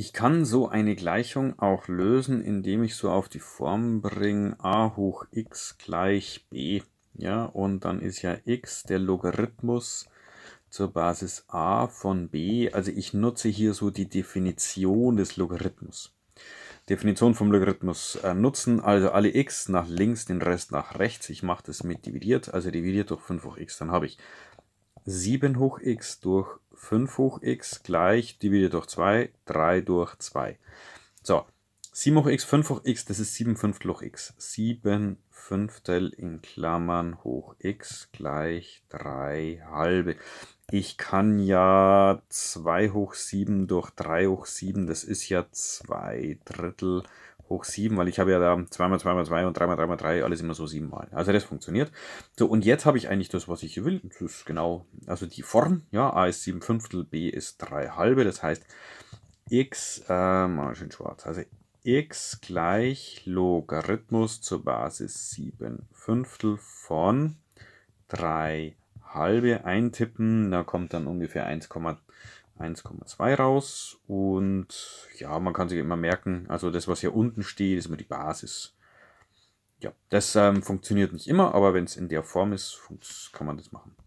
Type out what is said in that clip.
Ich kann so eine Gleichung auch lösen, indem ich so auf die Form bringe a hoch x gleich b. Ja, und dann ist ja x der Logarithmus zur Basis a von b. Also ich nutze hier so die Definition des Logarithmus. Definition vom Logarithmus äh, nutzen, also alle x nach links, den Rest nach rechts. Ich mache das mit dividiert, also dividiert durch 5 hoch x, dann habe ich 7 hoch x durch 5 hoch x gleich dividiert durch 2, 3 durch 2. So, 7 hoch x, 5 hoch x, das ist 7 Fünftel hoch x. 7 Fünftel in Klammern hoch x gleich 3 halbe. Ich kann ja 2 hoch 7 durch 3 hoch 7, das ist ja 2 Drittel hoch 7, weil ich habe ja da 2 mal 2 mal 2 und 3 mal 3 mal 3 alles immer so 7 mal. Also das funktioniert. So, und jetzt habe ich eigentlich das, was ich will. Das ist genau, also die Form, ja, a ist 7 Fünftel, b ist 3 halbe. Das heißt, x, äh, mal schön schwarz, also x gleich Logarithmus zur Basis 7 Fünftel von 3 halbe eintippen. Da kommt dann ungefähr 1,3 1,2 raus und ja, man kann sich immer merken, also das, was hier unten steht, ist immer die Basis. Ja, das ähm, funktioniert nicht immer, aber wenn es in der Form ist, kann man das machen.